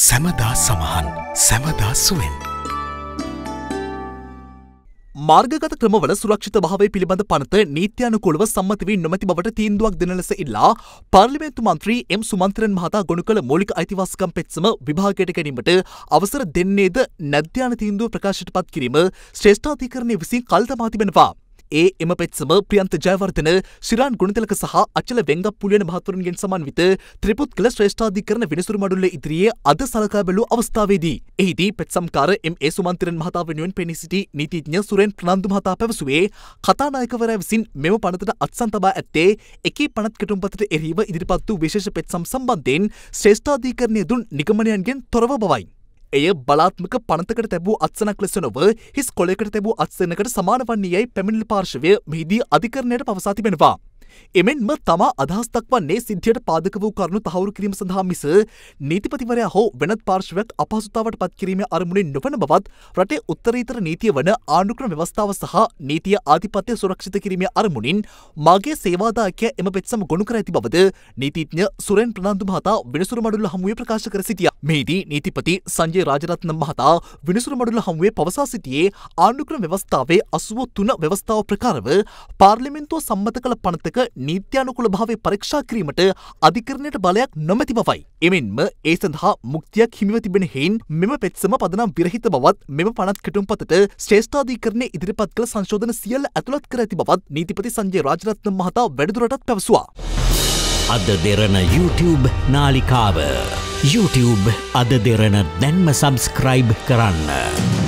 සැමදා සමහන් සැමදා සුවෙන්. මාර්ගත ක්‍රමවල සුරක්ෂිත භාවය පිළිබඳ පනත නීත්‍යානුකොළව සම්මත වී නොමැති බවට තීන්දුවක් දෙන ලෙස ඉල්ලා පාර්ලිමේන්තු මන්ත්‍රී එම් සුමන්ත්‍රන් මහතා ගොනු කළ මූලික අයිතිවාසිකම් පෙත්සම විභාගයට ගැනීමට අවසර දෙන්නේද නැද්‍යාන තීන්දුව ප්‍රකාශයට පත් කිරීම ශ්‍රේෂ්ඨාධිකරණය විසින් කල්තමා තිබෙනවා. ඒ එම පෙත්සම ප්‍රියන්ත ජයවර්ධන ශිරාන් ගුණතිලක සහ අචල වෙංගප්පුලියන මහතුරුන්ගෙන් සමන්විත ත්‍රිපුත් කළ ශ්‍රේෂ්ඨාධිකරණ විනිසුරු මඩුල්ල ඉදිරියේ අද සලකා බැලූ අවස්ථාවේදී එහිදී පෙත්සම්කාර එම් ඒ සුමන්තිරන් මහතා වෙනුවෙන් පෙනී සිටි නීතිඥ සුරෙන් ප්‍රනන්දු මහතා පැවසුවේ කතානායකවරයා විසින් මෙම පනතට අත්සන් තබා ඇත්තේ එකී පනත් කෙටුම්පතට එරහිව ඉදිරිපත් වූ විශේෂ පෙත්සම් සම්බන්ධයෙන් ශ්‍රේෂ්ඨාධිකරණය දුන් නිගමනයන්ගෙන් තොරව බවයි. එය බලාත්මක පනතකට තැබූ අත්සනක් ලෙස නොව හිස් කොලෙකට තැබූ අත්සනකට සමාන වන්නේ යැයි පැමිණිලි පාර්ශවය මෙහිදී අධිකරණයට පවසා තිබෙනවා. එමෙන්ම තමා අදහස් දක්වන්නේ සිද්ධියට පාදක වූ කරුණු තහවුරු කිරීම සඳහා මිස නීතිපතිවරයා හෝ වෙනත් පාර්ශවයක් අපහසුතාවට පත්කිරීමේ අරමුණින් නොවන බවත් රටේ උත්තරීතර නීතිය වන ආණ්ඩුක්‍රම ව්‍යවස්ථාව සහ නීතිය ආධිපත්‍ය සුරක්ෂිත කිරීමේ අරමුණින් මාගේ සේවාදායකය එම පෙත්සම ගොනු කර ඇති බවද නීතිඥ සුරෙන් ප්‍රනාන්දු මහතා විනිසුරු මඩුල්ල හමුවේ ප්‍රකාශ කර සිටියා. මෙහිදී නීතිපති සංජය රාජරත්න මහතා විනිසුරු මඩුල්ල හමුවේ පවසා සිටියේ ආණ්ඩුක්‍රම ව්‍යවස්ථාවේ අසුව තුන ව්‍යවස්ථාව ප්‍රකාරව පාර්ලිමෙන්තුව සම්මත කළ පනතක නීත්‍යානුකුල භාවය පරීක්ෂා කිරීමට අධිකරණයට බලයක් නොමැති බවයි. එමෙන්ම ඒ සඳහා මුක්තියක් හිමිව තිබෙන හෙයින් මෙම පෙත්සම පදනම් විරහිත බවත් මෙම පනත් කටුම්පතට ශ්‍රේෂ්ඨාධීකරණය ඉදිරිපත් කළ සංශෝධන සියල්ල ඇතුළත් කර ඇති බවත් නීතිපති සංජය රාජරත්න මහතා වැඩිදුරටත් පැවසුවා. අද දෙරන YouTube නාලිකාව. YouTube අද දෙරන දැන්ම සබස්ක්‍රයිබ් කරන්න.